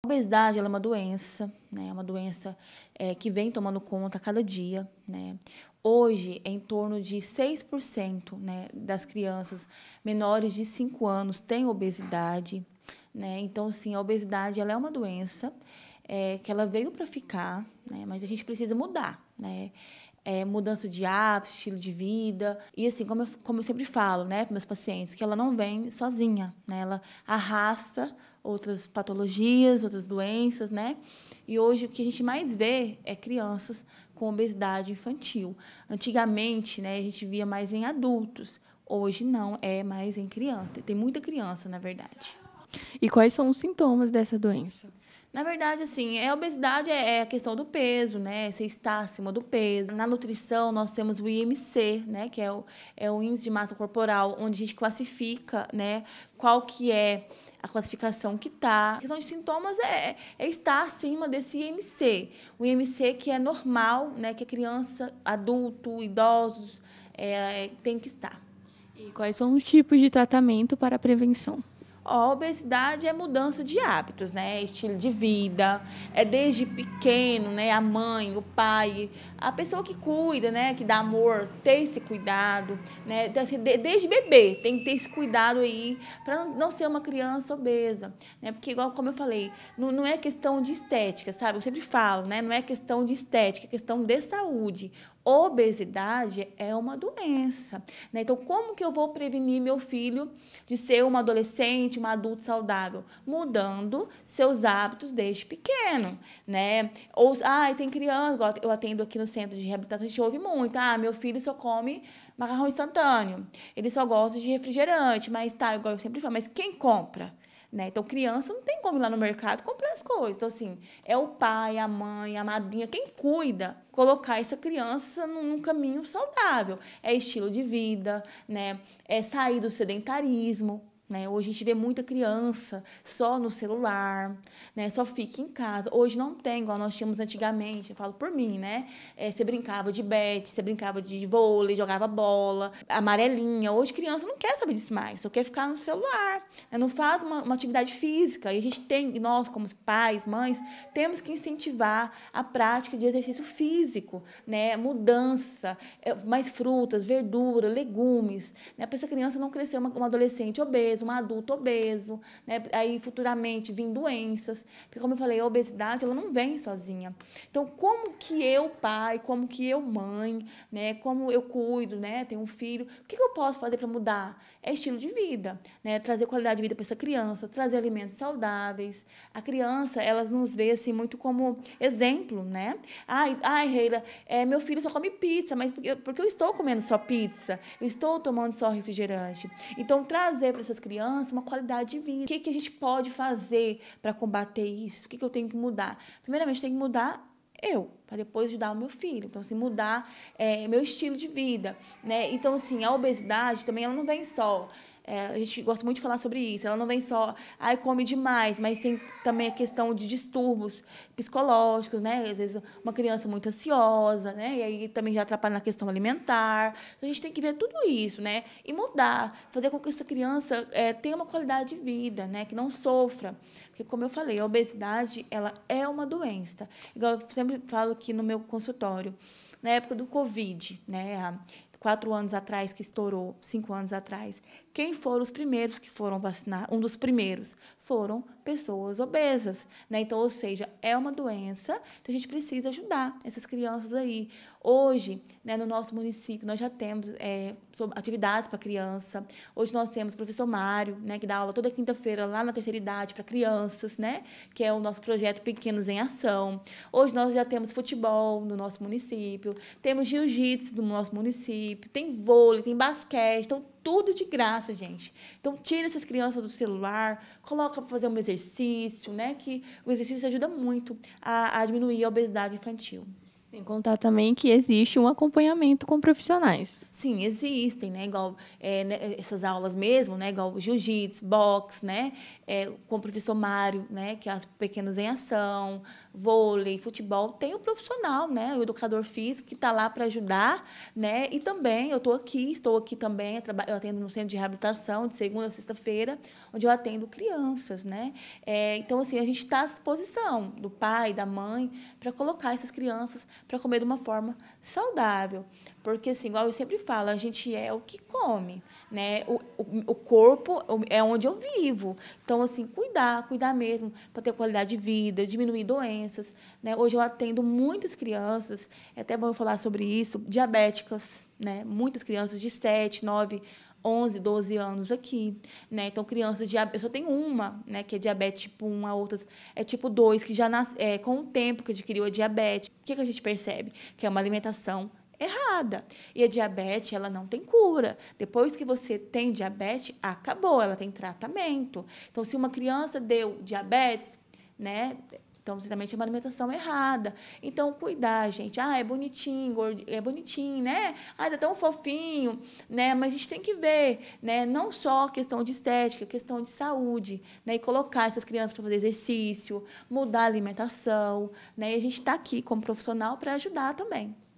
A obesidade é uma doença, né? é uma doença é, que vem tomando conta a cada dia. Né? Hoje, em torno de 6% né, das crianças menores de 5 anos têm obesidade. Né? Então, sim, a obesidade ela é uma doença é, que ela veio para ficar, né? mas a gente precisa mudar. Né? é, mudança de hábito, estilo de vida. E assim, como eu, como eu sempre falo, né, para meus pacientes, que ela não vem sozinha, né? Ela arrasta outras patologias, outras doenças, né? E hoje o que a gente mais vê é crianças com obesidade infantil. Antigamente, né, a gente via mais em adultos. Hoje não, é mais em criança. Tem muita criança, na verdade. E quais são os sintomas dessa doença? Na verdade, assim, é a obesidade é, é a questão do peso, né? Você está acima do peso. Na nutrição, nós temos o IMC, né? Que é o, é o índice de massa corporal, onde a gente classifica, né? Qual que é a classificação que tá. A questão de sintomas é, é estar acima desse IMC. O IMC que é normal, né? Que a criança, adulto, idosos é, é, tem que estar. E quais são os tipos de tratamento para a prevenção? a obesidade é mudança de hábitos, né? É estilo de vida, é desde pequeno, né? A mãe, o pai, a pessoa que cuida, né? Que dá amor, ter esse cuidado, né? Então, assim, desde bebê tem que ter esse cuidado aí para não ser uma criança obesa, né? Porque igual como eu falei, não, não é questão de estética, sabe? Eu sempre falo, né? Não é questão de estética, é questão de saúde obesidade é uma doença. Né? Então, como que eu vou prevenir meu filho de ser um adolescente, um adulto saudável? Mudando seus hábitos desde pequeno, né? Ou, ah, tem criança, eu atendo aqui no centro de reabilitação, a gente ouve muito, ah, meu filho só come macarrão instantâneo, ele só gosta de refrigerante, mas tá, igual eu sempre falo, mas quem compra? Né? Então, criança não tem como ir lá no mercado comprar as coisas. Então, assim, é o pai, a mãe, a madrinha, quem cuida, colocar essa criança num, num caminho saudável. É estilo de vida, né? É sair do sedentarismo, né? Hoje a gente vê muita criança só no celular, né? só fica em casa. Hoje não tem, igual nós tínhamos antigamente, eu falo por mim, né? É, você brincava de bete, você brincava de vôlei, jogava bola, amarelinha. Hoje criança não quer saber disso mais, só quer ficar no celular, né? não faz uma, uma, atividade física. E a gente tem, nós como pais, mães, temos que incentivar a prática de exercício físico, né? mudança, é, mais frutas, verdura, legumes, né? para essa criança não crescer uma, uma adolescente obesa obeso, um adulto obeso, né? Aí futuramente vem doenças. Porque como eu falei, a obesidade ela não vem sozinha. Então, como que eu, pai, como que eu, mãe, né, como eu cuido, né, tenho um filho, o que, que eu posso fazer para mudar? É estilo de vida, né? Trazer qualidade de vida para essa criança, trazer alimentos saudáveis. A criança, ela nos vê assim muito como exemplo, né? Ai, ai, Reila, é, meu filho só come pizza, mas porque, porque eu estou comendo só pizza, eu estou tomando só refrigerante. Então, trazer para essas crianças criança uma qualidade de vida. O que, que a gente pode fazer para combater isso? O que, que eu tenho que mudar? Primeiramente, tem que mudar eu, para depois ajudar o meu filho. Então, assim, mudar é, meu estilo de vida, né? Então, assim, a obesidade também, ela não vem só é, a gente gosta muito de falar sobre isso. Ela não vem só, ai, come demais, mas tem também a questão de distúrbios psicológicos, né? Às vezes uma criança muito ansiosa, né? E aí também já atrapalha na questão alimentar. Então, a gente tem que ver tudo isso, né? E mudar, fazer com que essa criança é, tenha uma qualidade de vida, né? Que não sofra. Porque, como eu falei, a obesidade, ela é uma doença. Igual eu sempre falo aqui no meu consultório, na época do Covid, né? quatro anos atrás que estourou, cinco anos atrás quem foram os primeiros que foram vacinar? Um dos primeiros foram pessoas obesas, né? Então, ou seja, é uma doença, então a gente precisa ajudar essas crianças aí. Hoje, né, no nosso município, nós já temos é, atividades para criança. Hoje nós temos o professor Mário, né, que dá aula toda quinta-feira lá na terceira idade para crianças, né? Que é o nosso projeto Pequenos em Ação. Hoje nós já temos futebol no nosso município, temos jiu-jitsu no nosso município, tem vôlei, tem basquete, então tudo de graça, gente. Então, tira essas crianças do celular, coloca para fazer um exercício, né? Que o exercício ajuda muito a, a diminuir a obesidade infantil. Sem contar também que existe um acompanhamento com profissionais. Sim, existem, né? Igual é, né, essas aulas mesmo, né? Igual jiu-jitsu, boxe, né? É, com o professor Mário, né? Que é as pequenas em ação, vôlei, futebol. Tem o profissional, né? O educador físico que está lá para ajudar, né? E também eu estou aqui, estou aqui também, eu atendo no centro de reabilitação de segunda a sexta-feira, onde eu atendo crianças, né? É, então, assim, a gente está à disposição do pai, da mãe, para colocar essas crianças para comer de uma forma saudável. Porque, assim, igual eu sempre falo, a gente é o que come, né? O, o, o corpo é onde eu vivo. Então, assim, cuidar, cuidar mesmo para ter qualidade de vida, diminuir doenças, né? Hoje eu atendo muitas crianças, é até bom eu falar sobre isso, diabéticas, né? Muitas crianças de 7, 9 11, 12 anos aqui, né? Então, crianças, eu só tenho uma, né, que é diabetes tipo 1, a outra é tipo 2, que já nas, é, com o tempo que adquiriu a diabetes. O que, que a gente percebe? Que é uma alimentação errada. E a diabetes, ela não tem cura. Depois que você tem diabetes, acabou, ela tem tratamento. Então, se uma criança deu diabetes, né, então, você também tinha uma alimentação errada. Então, cuidar, gente. Ah, é bonitinho, é bonitinho, né? Ah, tá tão fofinho, né? Mas a gente tem que ver, né? Não só questão de estética, questão de saúde, né? E colocar essas crianças para fazer exercício, mudar a alimentação, né? E a gente está aqui como profissional para ajudar também.